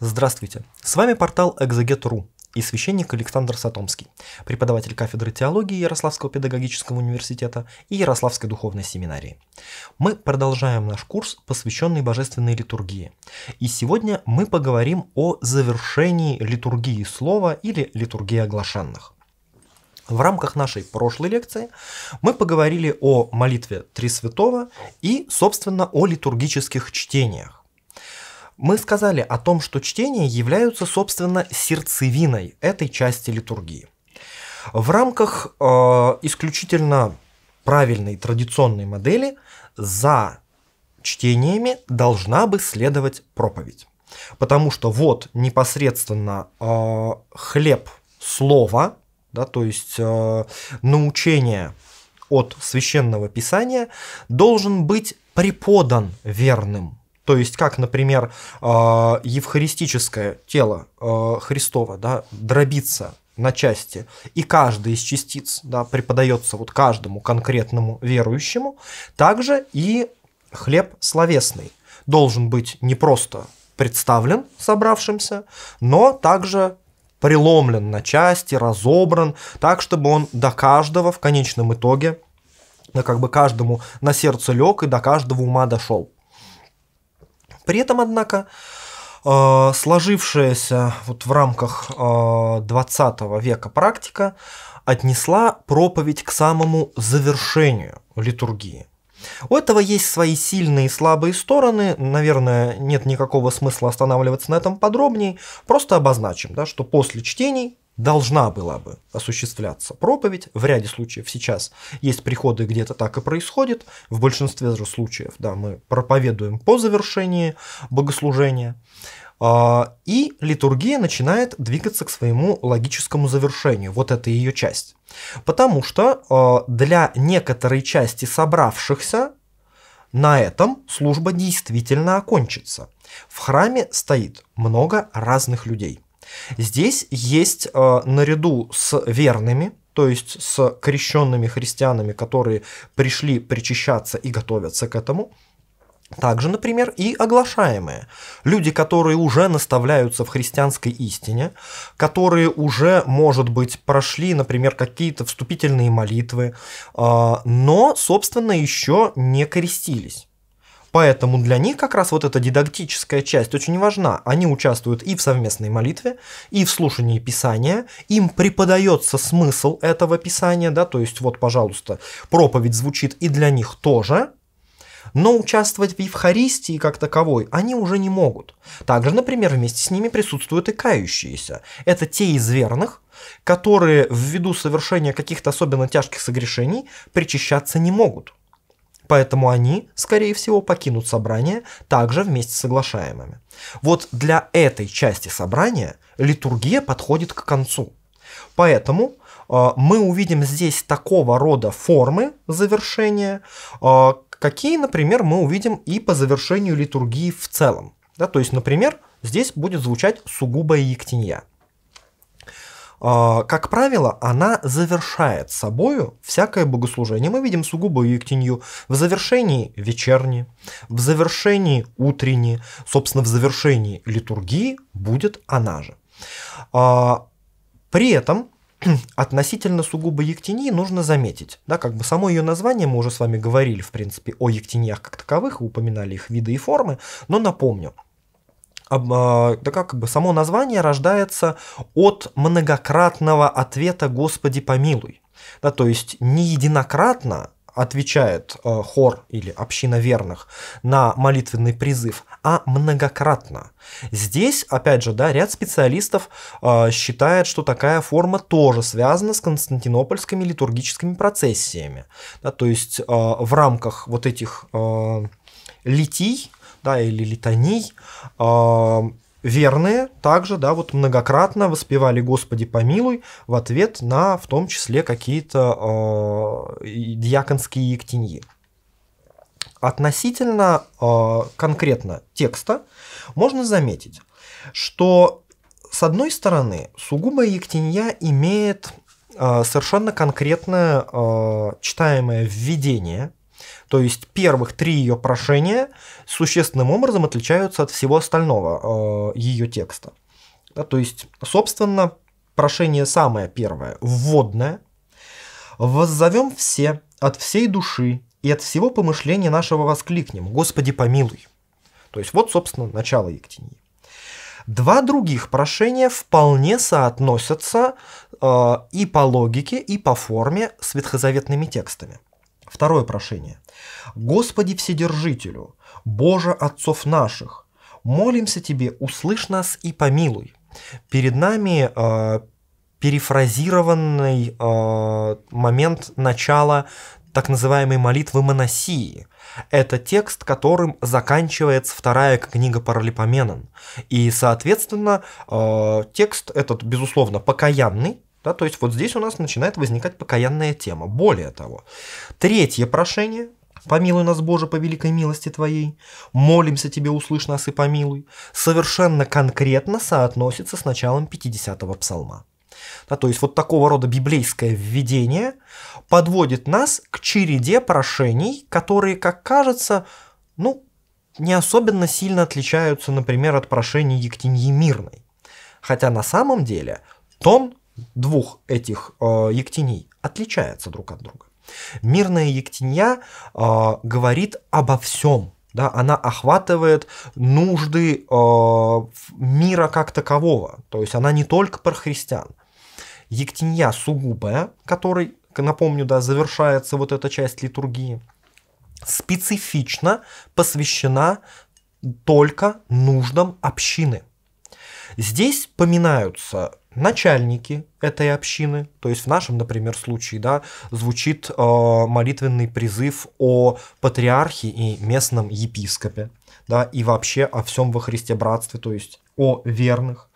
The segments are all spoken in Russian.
Здравствуйте! С вами портал экзагетру и священник Александр Сатомский, преподаватель кафедры теологии Ярославского педагогического университета и Ярославской духовной семинарии. Мы продолжаем наш курс, посвященный божественной литургии. И сегодня мы поговорим о завершении литургии слова или литургии оглашенных. В рамках нашей прошлой лекции мы поговорили о молитве Три Святого и, собственно, о литургических чтениях. Мы сказали о том, что чтения являются, собственно, сердцевиной этой части литургии. В рамках э, исключительно правильной традиционной модели за чтениями должна бы следовать проповедь. Потому что вот непосредственно э, хлеб слова, да, то есть э, научение от священного писания должен быть преподан верным. То есть, как, например, а, евхаристическое тело а, Христова да, дробится на части, и каждая из частиц да, преподается вот каждому конкретному верующему, также и хлеб словесный должен быть не просто представлен собравшимся, но также преломлен на части, разобран, так, чтобы он до каждого в конечном итоге, да как бы каждому на сердце лег и до каждого ума дошел. При этом, однако, э, сложившаяся вот в рамках 20 э, века практика отнесла проповедь к самому завершению литургии. У этого есть свои сильные и слабые стороны, наверное, нет никакого смысла останавливаться на этом подробнее, просто обозначим, да, что после чтений должна была бы осуществляться проповедь. В ряде случаев сейчас есть приходы, где это так и происходит. В большинстве же случаев да, мы проповедуем по завершении богослужения. А, и литургия начинает двигаться к своему логическому завершению. Вот это ее часть. Потому что а, для некоторой части собравшихся на этом служба действительно окончится. В храме стоит много разных людей – Здесь есть э, наряду с верными, то есть с крещенными христианами, которые пришли причащаться и готовятся к этому, также, например, и оглашаемые. Люди, которые уже наставляются в христианской истине, которые уже, может быть, прошли, например, какие-то вступительные молитвы, э, но, собственно, еще не крестились. Поэтому для них как раз вот эта дидактическая часть очень важна. Они участвуют и в совместной молитве, и в слушании Писания. Им преподается смысл этого Писания, да, то есть вот, пожалуйста, проповедь звучит и для них тоже, но участвовать в Евхаристии как таковой они уже не могут. Также, например, вместе с ними присутствуют и кающиеся. Это те из верных, которые ввиду совершения каких-то особенно тяжких согрешений причащаться не могут. Поэтому они, скорее всего, покинут собрание также вместе с соглашаемыми. Вот для этой части собрания литургия подходит к концу. Поэтому э, мы увидим здесь такого рода формы завершения, э, какие, например, мы увидим и по завершению литургии в целом. Да, то есть, например, здесь будет звучать сугубая ектинья. А, как правило, она завершает собою всякое богослужение. Мы видим сугубо юектинью в завершении вечерни, в завершении утренней, собственно, в завершении литургии будет она же. А, при этом относительно сугубо Ектении нужно заметить, да, как бы само ее название, мы уже с вами говорили, в принципе, о Ектениях как таковых, упоминали их виды и формы, но напомню – а, да как бы само название рождается от многократного ответа «Господи помилуй». Да, то есть не единократно отвечает э, хор или община верных на молитвенный призыв, а многократно. Здесь, опять же, да, ряд специалистов э, считает, что такая форма тоже связана с константинопольскими литургическими процессиями. Да, то есть э, в рамках вот этих э, литий, да, или литаний, а, верные также, да, вот многократно воспевали «Господи помилуй» в ответ на, в том числе, какие-то а, дьяконские ектеньи. Относительно а, конкретно текста можно заметить, что, с одной стороны, сугубо ектенья имеет э, совершенно конкретное э, читаемое введение – то есть первых три ее прошения существенным образом отличаются от всего остального э, ее текста. Да, то есть, собственно, прошение самое первое, вводное. «Воззовем все от всей души и от всего помышления нашего воскликнем, Господи помилуй». То есть вот, собственно, начало Ектинии. Два других прошения вполне соотносятся э, и по логике, и по форме с ветхозаветными текстами – Второе прошение. «Господи Вседержителю, Боже Отцов наших, молимся Тебе, услышь нас и помилуй». Перед нами э, перефразированный э, момент начала так называемой молитвы Моносии. Это текст, которым заканчивается вторая книга Паралипоменон. И, соответственно, э, текст этот, безусловно, покаянный, да, то есть вот здесь у нас начинает возникать покаянная тема. Более того, третье прошение «Помилуй нас, Боже, по великой милости Твоей, молимся Тебе, услышь нас и помилуй» совершенно конкретно соотносится с началом 50-го псалма. Да, то есть вот такого рода библейское введение подводит нас к череде прошений, которые, как кажется, ну, не особенно сильно отличаются, например, от прошений Ектеньи Мирной. Хотя на самом деле тон двух этих э, ектений отличается друг от друга. Мирная ектенья э, говорит обо всем, да, она охватывает нужды э, мира как такового, то есть она не только про христиан. Ектенья сугубая, который, напомню, да, завершается вот эта часть литургии, специфично посвящена только нуждам общины. Здесь поминаются начальники этой общины, то есть в нашем, например, случае, да, звучит э, молитвенный призыв о патриархе и местном епископе, да, и вообще о всем во Христе братстве, то есть о верных.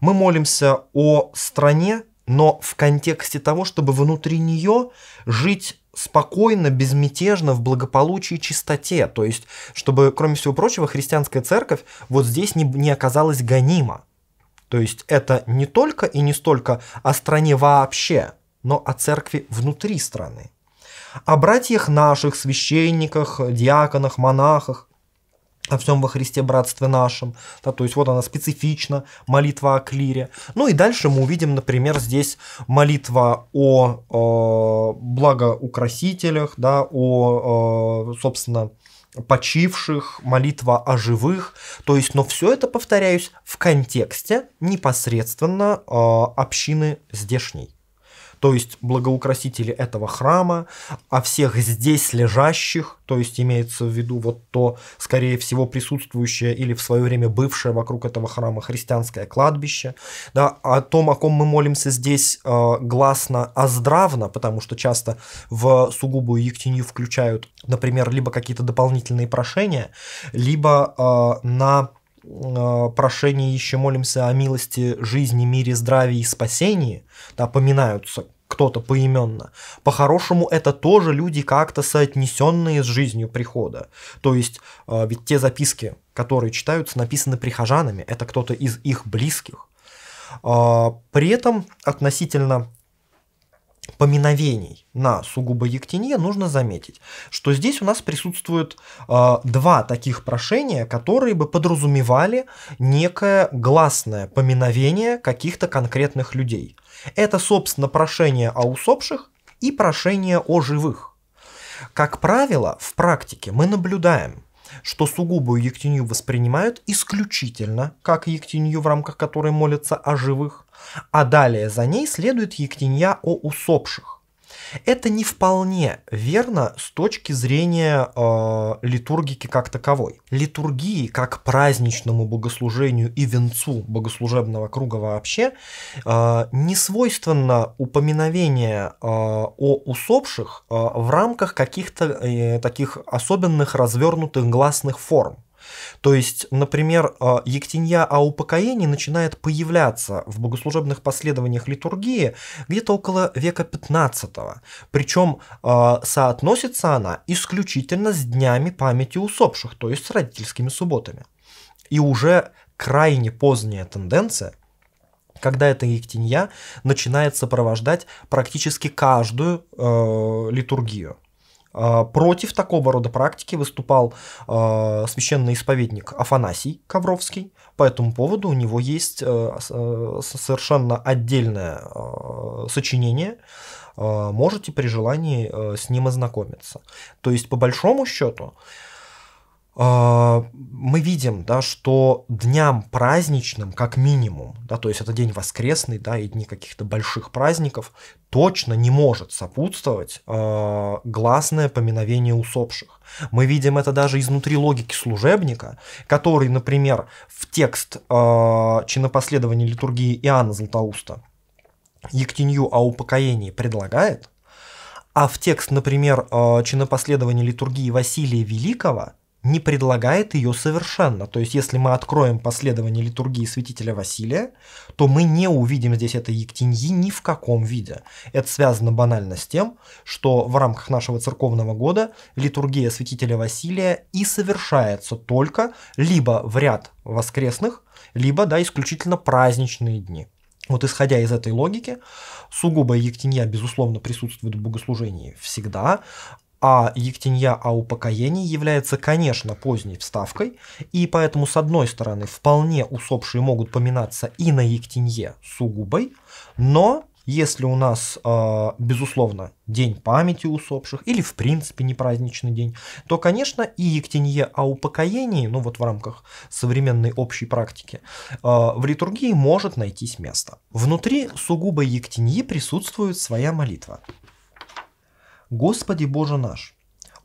Мы молимся о стране, но в контексте того, чтобы внутри нее жить спокойно, безмятежно, в благополучии и чистоте. То есть, чтобы, кроме всего прочего, христианская церковь вот здесь не, не оказалась гонима. То есть это не только и не столько о стране вообще, но о церкви внутри страны. О братьях наших, священниках, диаконах, монахах, о всем во Христе братстве нашем. Да, то есть вот она специфична, молитва о клире. Ну и дальше мы увидим, например, здесь молитва о, о э, благоукрасителях, да, о, о э, собственно, почивших, молитва о живых. То есть, но все это, повторяюсь, в контексте непосредственно э, общины здешней то есть благоукрасители этого храма, о а всех здесь лежащих, то есть имеется в виду вот то, скорее всего, присутствующее или в свое время бывшее вокруг этого храма христианское кладбище, да, о том, о ком мы молимся здесь э, гласно, оздравно, а потому что часто в сугубую ектинию включают, например, либо какие-то дополнительные прошения, либо э, на Э, прошении еще молимся о милости, жизни, мире, здравии и спасении, да, поминаются кто-то поименно. По-хорошему, это тоже люди как-то соотнесенные с жизнью прихода. То есть, э, ведь те записки, которые читаются, написаны прихожанами, это кто-то из их близких. Э, при этом относительно поминовений на сугубо ектине, нужно заметить, что здесь у нас присутствуют э, два таких прошения, которые бы подразумевали некое гласное поминовение каких-то конкретных людей. Это, собственно, прошение о усопших и прошение о живых. Как правило, в практике мы наблюдаем, что сугубую ектинью воспринимают исключительно как ектинью, в рамках которой молятся о живых, а далее за ней следует Ектенья о усопших. Это не вполне верно с точки зрения э, литургики как таковой. Литургии как праздничному богослужению и венцу богослужебного круга вообще э, не свойственно упоминовение э, о усопших э, в рамках каких-то э, таких особенных развернутых гласных форм. То есть, например, э, Ектенья о упокоении начинает появляться в богослужебных последованиях литургии где-то около века 15 Причем э, соотносится она исключительно с днями памяти усопших, то есть с родительскими субботами. И уже крайне поздняя тенденция когда эта ектенья начинает сопровождать практически каждую э, литургию. А, против такого рода практики выступал э, исповедник Афанасий Ковровский. По этому поводу у него есть э, э совершенно отдельное э, сочинение. Можете при желании э, с ним ознакомиться. То есть, по большому счету, э, а, мы видим, да, что дням праздничным, как минимум, да, то есть это день воскресный, да, и дни каких-то больших праздников, точно не может сопутствовать э, гласное поминовение усопших. Мы видим это даже изнутри логики служебника, который, например, в текст э, чинопоследования литургии Иоанна Златоуста Ектенью о упокоении предлагает, а в текст, например, э, чинопоследования литургии Василия Великого – не предлагает ее совершенно. То есть, если мы откроем последование литургии святителя Василия, то мы не увидим здесь этой ектеньи ни в каком виде. Это связано банально с тем, что в рамках нашего церковного года литургия святителя Василия и совершается только либо в ряд воскресных, либо да, исключительно праздничные дни. Вот исходя из этой логики, сугубая ектенья, безусловно, присутствует в богослужении всегда, а Ектинья о упокоении является, конечно, поздней вставкой, и поэтому, с одной стороны, вполне усопшие могут поминаться и на Ектинье сугубой, но если у нас, а, безусловно, день памяти усопших или, в принципе, не праздничный день, то, конечно, и Ектинье о упокоении, ну вот в рамках современной общей практики, а, в литургии может найтись место. Внутри сугубой Ектиньи присутствует своя молитва. Господи Боже наш,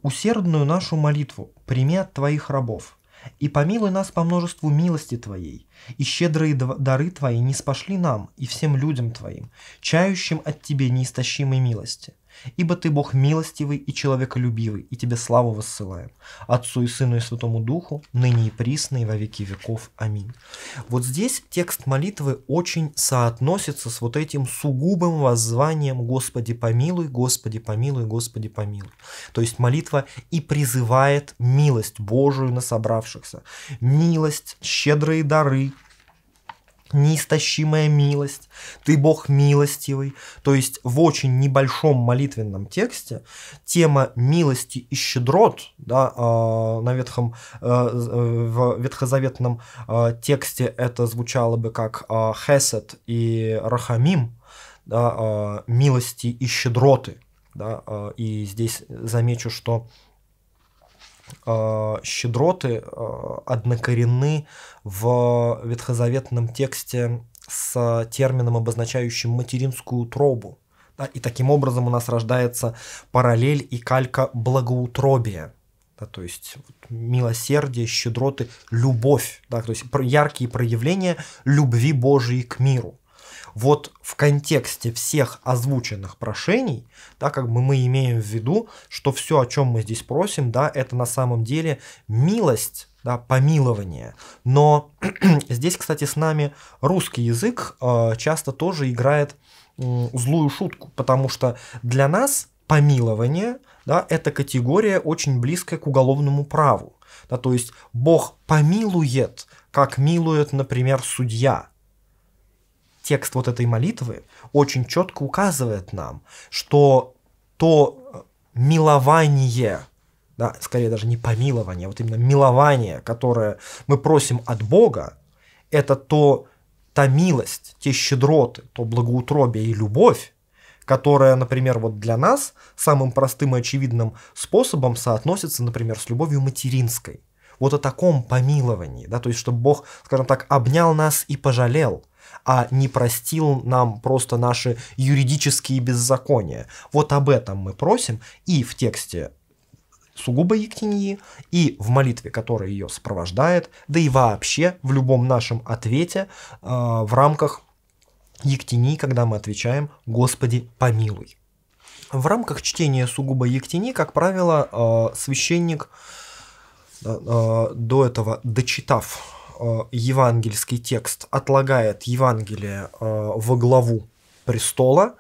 усердную нашу молитву прими от Твоих рабов, и помилуй нас по множеству милости Твоей, и щедрые дары Твои не спошли нам и всем людям Твоим, чающим от Тебе неистощимой милости – Ибо ты Бог милостивый и человеколюбивый, и тебе славу воссылаем. Отцу и Сыну и Святому Духу, ныне и присно, и во веки веков. Аминь. Вот здесь текст молитвы очень соотносится с вот этим сугубым воззванием «Господи помилуй, Господи помилуй, Господи помилуй». То есть молитва и призывает милость Божию на собравшихся. Милость, щедрые дары, неистощимая милость, ты Бог милостивый. То есть в очень небольшом молитвенном тексте тема милости и щедрот да, а, на ветхом, э, э, в ветхозаветном э, тексте это звучало бы как а, хесед и рахамим, да, а, милости и щедроты. Да, и здесь замечу, что Э, щедроты э, однокоренны в ветхозаветном тексте с термином, обозначающим материнскую тробу. Да, и таким образом у нас рождается параллель и калька благоутробия. Да, то есть вот, милосердие, щедроты, любовь. Да, то есть яркие проявления любви Божией к миру вот в контексте всех озвученных прошений, да, как бы мы имеем в виду, что все, о чем мы здесь просим, да, это на самом деле милость, да, помилование. Но здесь, кстати, с нами русский язык э, часто тоже играет э, злую шутку, потому что для нас помилование, да, это категория очень близкая к уголовному праву. Да, то есть Бог помилует, как милует, например, судья текст вот этой молитвы очень четко указывает нам, что то э, милование, да, скорее даже не помилование, а вот именно милование, которое мы просим от Бога, это то, та милость, те щедроты, то благоутробие и любовь, которая, например, вот для нас самым простым и очевидным способом соотносится, например, с любовью материнской. Вот о таком помиловании, да, то есть, чтобы Бог, скажем так, обнял нас и пожалел – а не простил нам просто наши юридические беззакония. Вот об этом мы просим и в тексте сугубо Ектиньи, и в молитве, которая ее сопровождает, да и вообще в любом нашем ответе э, в рамках Ектини, когда мы отвечаем «Господи, помилуй». В рамках чтения сугубо Ектини, как правило, э, священник э, э до этого, дочитав Э, евангельский текст отлагает Евангелие э, во главу престола,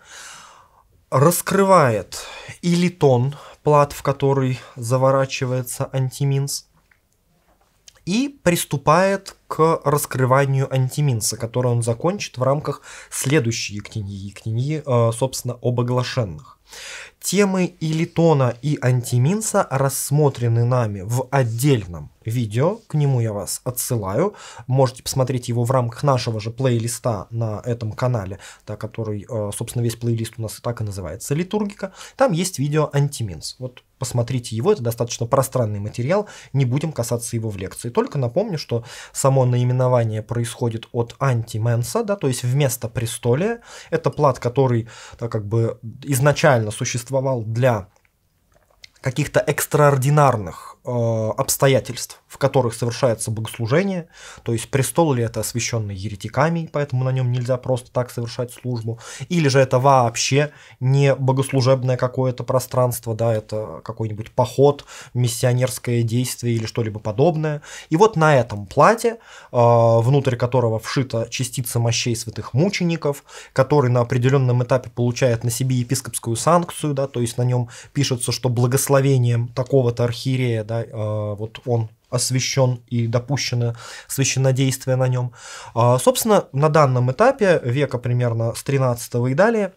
раскрывает и литон, плат, в который заворачивается антиминс, и приступает к раскрыванию антиминса, который он закончит в рамках следующей книги, книги, э, собственно, об оглашенных. Темы и Литона, и Антиминса рассмотрены нами в отдельном видео, к нему я вас отсылаю. Можете посмотреть его в рамках нашего же плейлиста на этом канале, да, который, э, собственно, весь плейлист у нас и так и называется «Литургика». Там есть видео «Антиминс». Вот посмотрите его, это достаточно пространный материал, не будем касаться его в лекции. Только напомню, что само наименование происходит от антименса, да, то есть вместо престолия. Это плат, который да, как бы изначально существовал существовал для каких-то экстраординарных э, обстоятельств, в которых совершается богослужение, то есть престол ли это освященный еретиками, поэтому на нем нельзя просто так совершать службу, или же это вообще не богослужебное какое-то пространство, да, это какой-нибудь поход, миссионерское действие или что-либо подобное. И вот на этом платье, э, внутрь которого вшита частица мощей святых мучеников, который на определенном этапе получает на себе епископскую санкцию, да, то есть на нем пишется, что благословение благословением такого-то архиерея, да, э, вот он освящен и допущено священнодействие на нем. Э, а, собственно, на данном этапе века примерно с 13 и далее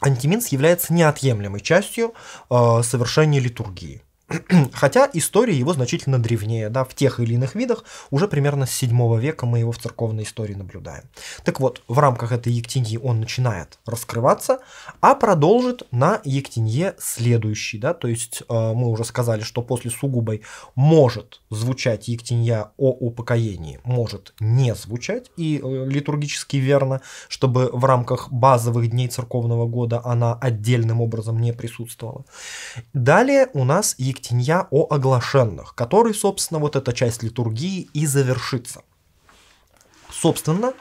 антиминс является неотъемлемой частью э, совершения литургии. Хотя история его значительно древнее, да, в тех или иных видах уже примерно с 7 века мы его в церковной истории наблюдаем. Так вот, в рамках этой Ектеньи он начинает раскрываться, а продолжит на ектинье следующий, да, то есть э, мы уже сказали, что после сугубой может звучать ектинья о упокоении, может не звучать, и э, литургически верно, чтобы в рамках базовых дней церковного года она отдельным образом не присутствовала. Далее у нас Ектенья Ектенья о оглашенных, который, собственно, вот эта часть литургии и завершится. Собственно,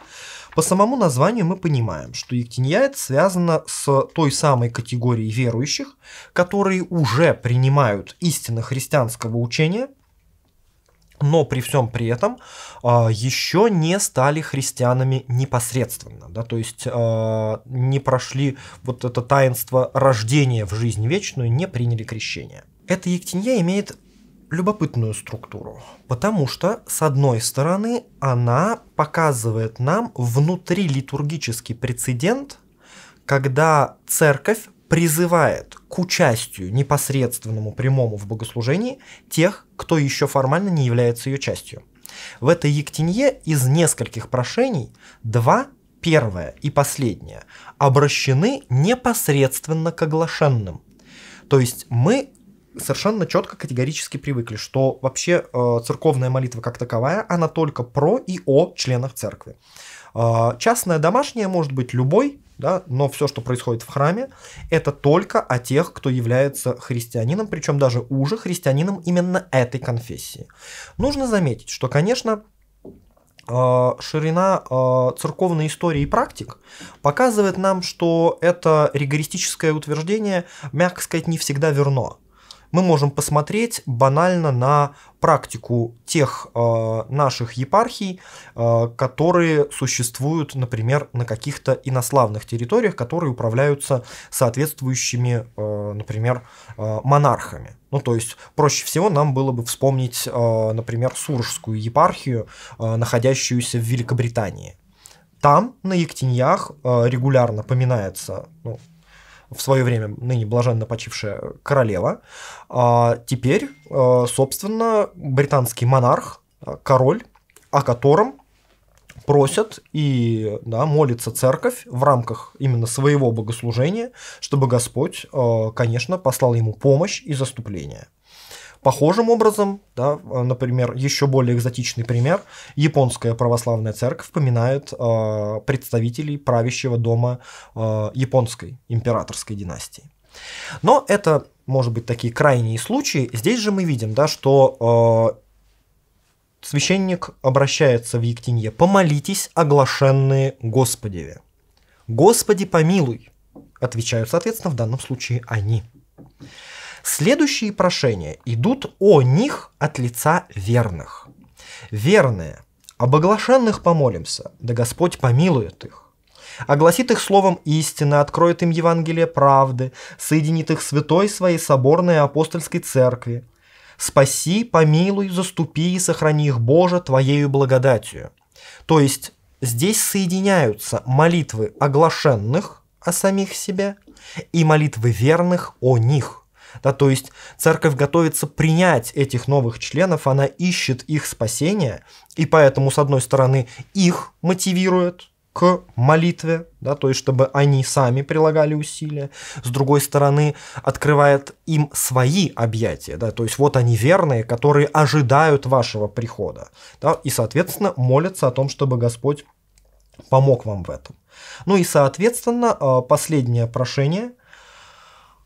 по самому названию мы понимаем, что Ектенья это связано с той самой категорией верующих, которые уже принимают истины христианского учения, но при всем при этом э, еще не стали христианами непосредственно, да, то есть э, не прошли вот это таинство рождения в жизнь вечную, не приняли крещение. Эта ектинья имеет любопытную структуру, потому что, с одной стороны, она показывает нам внутри литургический прецедент, когда церковь призывает к участию непосредственному прямому в богослужении тех, кто еще формально не является ее частью. В этой ектинье из нескольких прошений два первое и последнее обращены непосредственно к оглашенным. То есть мы совершенно четко категорически привыкли, что вообще э, церковная молитва как таковая, она только про и о членах церкви. Э, частная домашняя может быть любой, да, но все, что происходит в храме, это только о тех, кто является христианином, причем даже уже христианином именно этой конфессии. Нужно заметить, что, конечно, э, ширина э, церковной истории и практик показывает нам, что это ригористическое утверждение, мягко сказать, не всегда верно мы можем посмотреть банально на практику тех э, наших епархий, э, которые существуют, например, на каких-то инославных территориях, которые управляются соответствующими, э, например, э, монархами. Ну, то есть, проще всего нам было бы вспомнить, э, например, Суржскую епархию, э, находящуюся в Великобритании. Там, на Ектиньях, э, регулярно поминается, ну, в свое время ныне блаженно почившая королева. А теперь, а, собственно, британский монарх, а, король, о котором просят и да, молится церковь в рамках именно своего богослужения, чтобы Господь, а, конечно, послал ему помощь и заступление. Похожим образом, да, э, например, еще более экзотичный пример, японская православная церковь поминает э, представителей правящего дома э, японской императорской династии. Но это, может быть, такие крайние случаи. Здесь же мы видим, да, что э, священник обращается в Ектинье, «Помолитесь, оглашенные Господеве». «Господи, помилуй», отвечают, соответственно, в данном случае они. Следующие прошения идут о них от лица верных. Верные, об оглашенных помолимся, да Господь помилует их. Огласит их словом истины, откроет им Евангелие правды, соединит их святой своей соборной апостольской церкви. Спаси, помилуй, заступи и сохрани их, Боже, Твоею благодатью. То есть здесь соединяются молитвы оглашенных о самих себе и молитвы верных о них. Да, то есть церковь готовится принять этих новых членов, она ищет их спасение, и поэтому, с одной стороны, их мотивирует к молитве, да, то есть чтобы они сами прилагали усилия. С другой стороны, открывает им свои объятия, да, то есть вот они верные, которые ожидают вашего прихода, да, и, соответственно, молятся о том, чтобы Господь помог вам в этом. Ну и, соответственно, а, последнее прошение –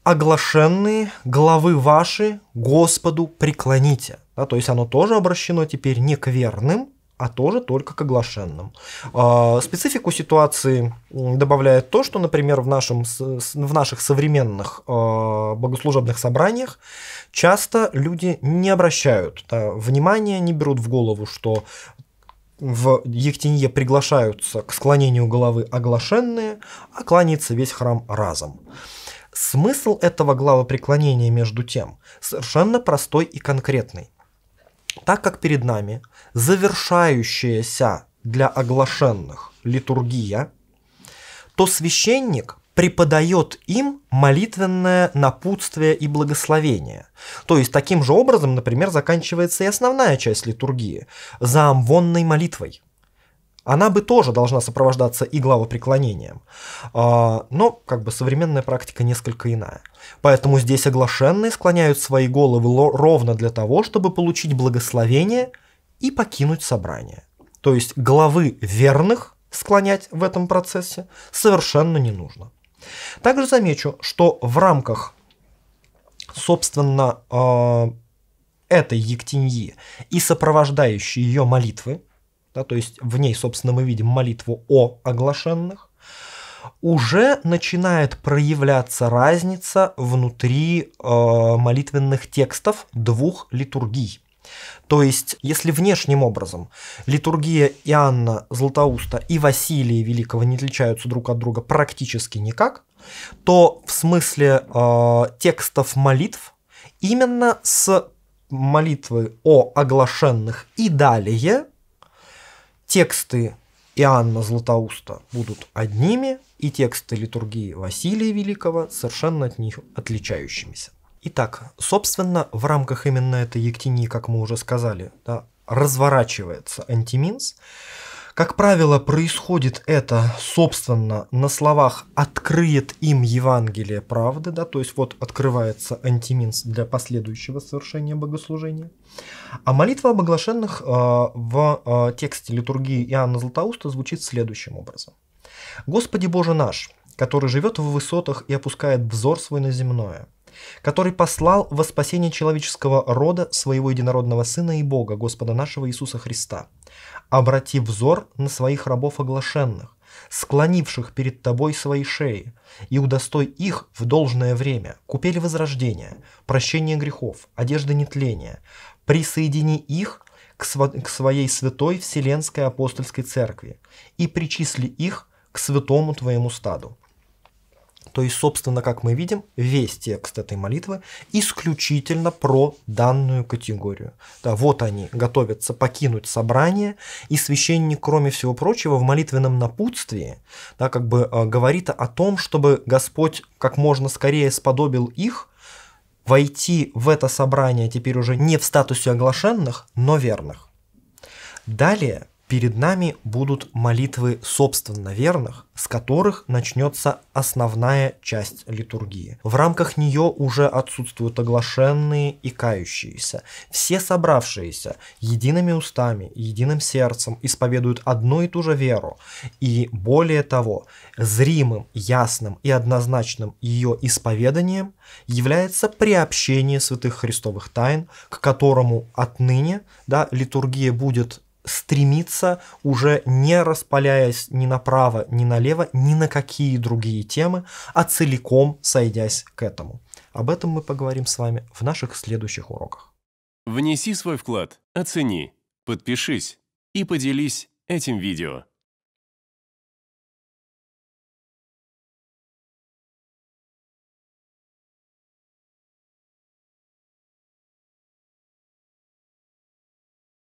оглашенные главы ваши Господу преклоните. Да, то есть оно тоже обращено теперь не к верным, а тоже только к оглашенным. А, специфику ситуации добавляет то, что, например, в, нашем, в наших современных а, богослужебных собраниях часто люди не обращают да, внимания, не берут в голову, что в Ектенье приглашаются к склонению головы оглашенные, а кланится весь храм разом. Смысл этого главопреклонения, между тем, совершенно простой и конкретный. Так как перед нами завершающаяся для оглашенных литургия, то священник преподает им молитвенное напутствие и благословение. То есть таким же образом, например, заканчивается и основная часть литургии – заамвонной молитвой – она бы тоже должна сопровождаться и главопреклонением. А, но как бы современная практика несколько иная. Поэтому здесь оглашенные склоняют свои головы ровно для того, чтобы получить благословение и покинуть собрание. То есть главы верных склонять в этом процессе совершенно не нужно. Также замечу, что в рамках, собственно, а, этой ектеньи и сопровождающей ее молитвы, да, то есть в ней, собственно, мы видим молитву о оглашенных, уже начинает проявляться разница внутри э, молитвенных текстов двух литургий. То есть, если внешним образом литургия Иоанна Златоуста и Василия Великого не отличаются друг от друга практически никак, то в смысле э, текстов молитв именно с молитвы о оглашенных и далее тексты Иоанна Златоуста будут одними, и тексты литургии Василия Великого совершенно от них отличающимися. Итак, собственно, в рамках именно этой Ектинии, как мы уже сказали, да, разворачивается антиминс. Как правило, происходит это, собственно, на словах «открыет им Евангелие правды», да, то есть вот открывается антиминс для последующего совершения богослужения. А молитва об оглашенных э, в э, тексте литургии Иоанна Златоуста звучит следующим образом. «Господи Боже наш, который живет в высотах и опускает взор свой на земное, который послал во спасение человеческого рода своего единородного Сына и Бога, Господа нашего Иисуса Христа. Обрати взор на своих рабов оглашенных, склонивших перед тобой свои шеи, и удостой их в должное время купели возрождения, прощения грехов, одежды нетления. Присоедини их к, св- к своей святой Вселенской Апостольской Церкви и причисли их к святому твоему стаду. То есть, собственно, как мы видим, весь текст этой молитвы исключительно про данную категорию. Да, вот они готовятся покинуть собрание, и священник, кроме всего прочего, в молитвенном напутствии да, как бы э, говорит о том, чтобы Господь как можно скорее сподобил их войти в это собрание теперь уже не в статусе оглашенных, но верных. Далее Перед нами будут молитвы собственно верных, с которых начнется основная часть литургии. В рамках нее уже отсутствуют оглашенные и кающиеся. Все собравшиеся едиными устами, единым сердцем исповедуют одну и ту же веру. И более того, зримым, ясным и однозначным ее исповеданием является приобщение святых христовых тайн, к которому отныне да, литургия будет стремиться, уже не распаляясь ни направо, ни налево, ни на какие другие темы, а целиком сойдясь к этому. Об этом мы поговорим с вами в наших следующих уроках. Внеси свой вклад, оцени, подпишись и поделись этим видео.